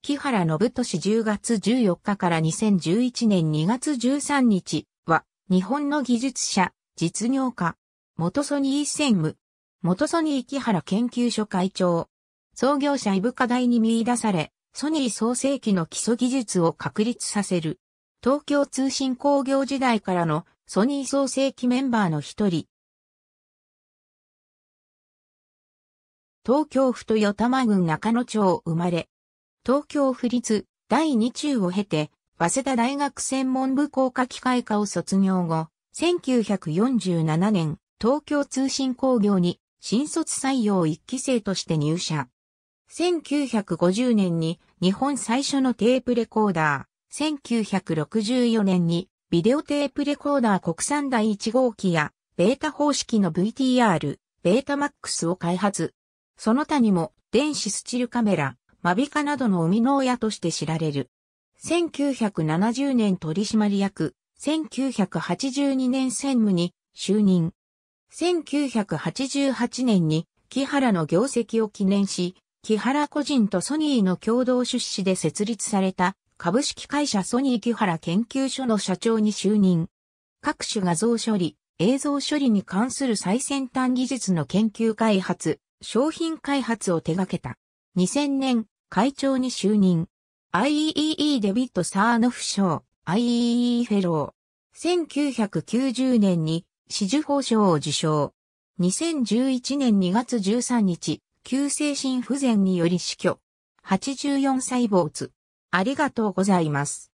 木原信俊10月14日から2011年2月13日は、日本の技術者、実業家、元ソニー専務、元ソニー木原研究所会長、創業者イブ課題に見出され、ソニー創世記の基礎技術を確立させる。東京通信工業時代からのソニー創世記メンバーの一人。東京府豊玉郡中野町生まれ、東京府立第二中を経て、早稲田大学専門部工科機械科を卒業後、1947年、東京通信工業に新卒採用1期生として入社。1950年に日本最初のテープレコーダー、1964年にビデオテープレコーダー国産第1号機やベータ方式の VTR、ベータマックスを開発。その他にも電子スチルカメラ、マビカなどの生みの親として知られる。1970年取締役、1982年専務に就任。1988年に木原の業績を記念し、木原個人とソニーの共同出資で設立された株式会社ソニー木原研究所の社長に就任。各種画像処理、映像処理に関する最先端技術の研究開発、商品開発を手掛けた。2000年、会長に就任。i e e デビット・サーノフ賞、i e e フェロー。1990年に、紫綬褒章を受賞。2011年2月13日、急性心不全により死去。84歳没。ありがとうございます。